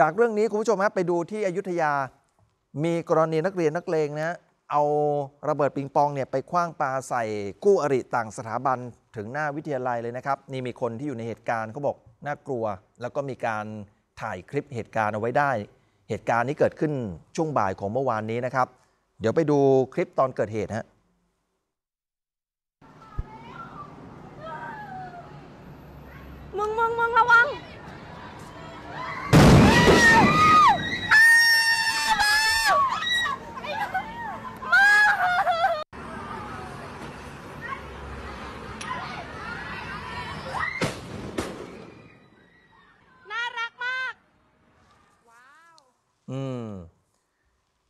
จากเรื่องนี้ คุณผู้ชมครับไปดูที่อยุธยา มีกรณีนักเรียนนักเลงนะเอาระเบิดปิงปองเนี่ยไปคว้างปลาใส่กู้อริต่างสถาบันถึงหน้าวิทยาลัยเลยนะครับนี่มีคนที่อยู่ในเหตุการณ์เขาบอกน่ากลัว แล้วก็มีการถ่ายคลิปเหตุการณ์เอาไว้ได้ เหตุการณ์นี้เกิดขึ้นช่วงบ่ายของเมื่อวานนี้นะครับ เดี๋ยวไปดูคลิปตอนเกิดเหตุฮะมึงมึงมึงระวัง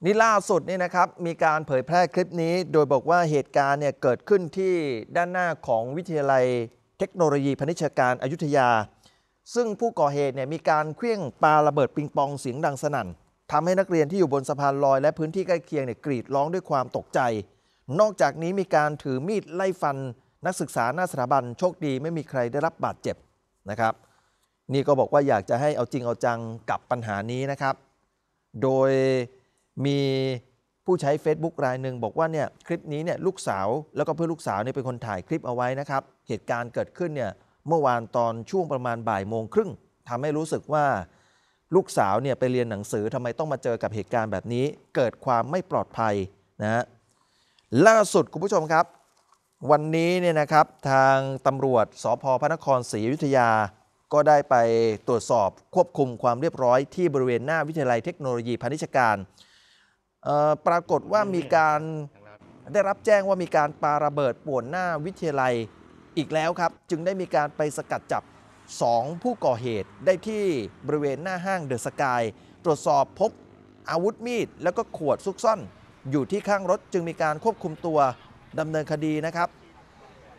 นี่ล่าสุดนี่นะครับ มีการเผยแพร่คลิปนี้ โดยบอกว่าเหตุการณ์เนี่ยเกิดขึ้นที่ด้านหน้าของวิทยาลัยเทคโนโลยีพนิชการอายุทยา ซึ่งผู้ก่อเหตุเนี่ยมีการเคลื่องปาระเบิดปิงปองเสียงดังสนั่นทำให้นักเรียนที่อยู่บนสะพานลอยและพื้นที่ใกล้เคียงเนี่ยกรีดร้องด้วยความตกใจ นอกจากนี้มีการถือมีดไล่ฟัน นักศึกษาหน้าสถาบันโชคดี ไม่มีใครได้รับบาดเจ็บนะครับนี่ก็บอกว่าอยากจะให้เอาจริงเอาจังกับปัญหานี้นะครับ โดยมีผู้ใช้ Facebook รายหนึ่งบอกว่าเนี่ยคลิปนี้เนี่ยลูกสาวแล้วก็เพื่อลูกสาวเนี่ยเป็นคนถ่ายคลิปเอาไว้นะครับ เหตุการณ์เกิดขึ้นเนี่ยเมื่อวานตอนช่วงประมาณบ่ายโมงครึ่งทำให้รู้สึกว่าลูกสาวเนี่ยไปเรียนหนังสือทำไมต้องมาเจอกับเหตุการณ์แบบนี้ เกิดความไม่ปลอดภัยนะฮะล่าสุดคุณผู้ชมครับ วันนี้เนี่ยนะครับทางตำรวจสพพระนครศรีอยุธยา ก็ได้ไปตรวจสอบควบคุมความเรียบร้อยที่บริเวณหน้าวิทยาลัยเทคโนโลยีพาณิชการปรากฏว่ามีการได้รับแจ้งว่ามีการปาระเบิดป่วนหน้าวิทยาลัยอีกแล้วครับ จึงได้มีการไปสกัดจับ 2 ผู้ก่อเหตุ ได้ที่บริเวณหน้าห้างเดอะสกาย ตรวจสอบพบอาวุธมีด แล้วก็ขวดซุกซ่อนอยู่ที่ข้างรถจึงมีการควบคุมตัวดำเนินคดีนะครับ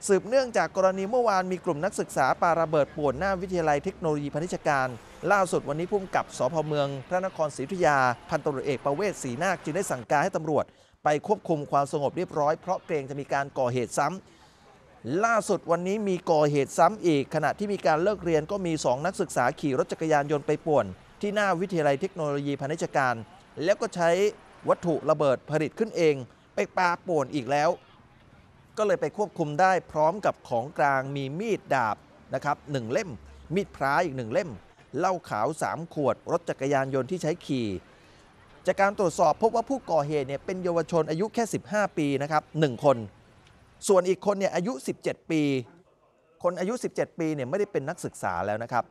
สืบเนื่องจากกรณีเมื่อวานมีกลุ่มนักศึกษาปาระเบิดป่วนหน้าวิทยาลัยเทคโนโลยีพนณิชการ ล่าสุดวันนี้พุ่มกับสพเมือง พระนครศรีอยุธยาพันตำรวจเอกประเวศศรีนาค จึงได้สั่งการให้ตำรวจ ไปควบคุมความสงบเรียบร้อย เพราะเกรงจะมีการก่อเหตุซ้ำ ล่าสุดวันนี้มีก่อเหตุซ้ำอีกขณะที่มีการเลิกเรียนก็มี 2 นักศึกษาขี่รถจักรยานยนต์ไปป่วน ที่หน้าวิทยาลัยเทคโนโลยีพนณิชการ แล้วก็ใช้วัตถุระเบิดผลิตขึ้นเอง ไปปาป่วนอีกแล้วก็เลยไปควบคุมได้พร้อมกับของกลางมีมีดดาบนะครับหเล่มมีดพร้าอีกหนึ่งเล่มเหล้าขาว 3 ขวด รถจักรยานยนต์ที่ใช้ขี่จากการตรวจสอบพบว่าผู้ก่อเหตุเนี่ยเป็นเยาวชนอายุแค่ 15 ปีนะครับหคน ส่วนอีกคนเนี่ยอายุ 17 ปี คนอายุ 17 ปีเนี่ยไม่ได้เป็นนักศึกษาแล้วนะครับ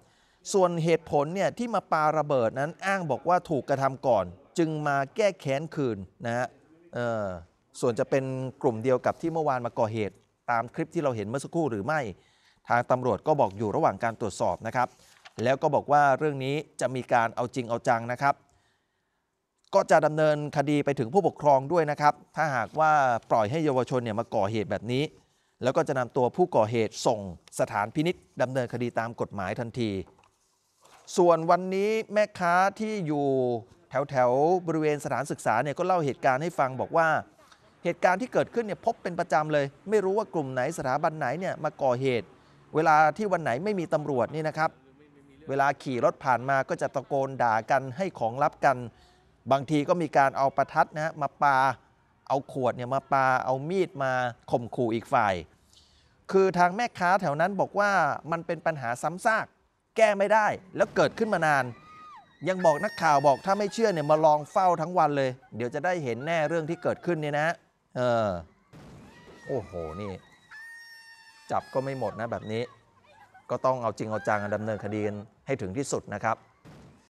ส่วนเหตุผลเนี่ยที่มาปาระเบิดนั้นอ้างบอกว่าถูกกระทำก่อน จึงมาแก้แค้นคืนนะฮะเออส่วนจะเป็นกลุ่มเดียวกับที่เมื่อวานมาก่อเหตุ ตามคลิปที่เราเห็นเมื่อสักครู่หรือไม่ทางตำรวจก็บอกอยู่ระหว่างการตรวจสอบนะครับ แล้วก็บอกว่าเรื่องนี้จะมีการเอาจริงเอาจังนะครับ ก็จะดำเนินคดีไปถึงผู้ปกครองด้วยนะครับ ถ้าหากว่าปล่อยให้เยาวชนเนี่ยมาก่อเหตุแบบนี้ แล้วก็จะนำตัวผู้ก่อเหตุส่งสถานพินิษดำเนินคดีตามกฎหมายทันที ส่วนวันนี้แม่ค้าที่อยู่แถวแถวบริเวณสถานศึกษาเนี่ยก็เล่าเหตุการณ์ให้ฟังบอกว่าเหตุการณ์ที่เกิดขึ้นเนี่ยพบเป็นประจำเลย ไม่รู้ว่ากลุ่มไหนสถาบันไหนเนี่ยมาก่อเหตุ เวลาที่วันไหนไม่มีตำรวจนี่นะครับ เวลาขี่รถผ่านมาก็จะตะโกนด่ากันให้ของลับกัน บางทีก็มีการเอาประทัดนะมาปาเอาขวดเนี่ยมาปาเอามีดมาข่มขู่อีกฝ่าย คือทางแม่ค้าแถวนั้นบอกว่ามันเป็นปัญหาซ้ำซากแก้ไม่ได้แล้วเกิดขึ้นมานาน ยังบอกนักข่าวบอกถ้าไม่เชื่อเนี่ยมาลองเฝ้าทั้งวันเลย เดี๋ยวจะได้เห็นแน่เรื่องที่เกิดขึ้นเนี่ยนะเออโอ้โหนี่จับก็ไม่หมดนะแบบนี้ ก็ต้องเอาจริงเอาจังดำเนินคดีกันให้ถึงที่สุดนะครับ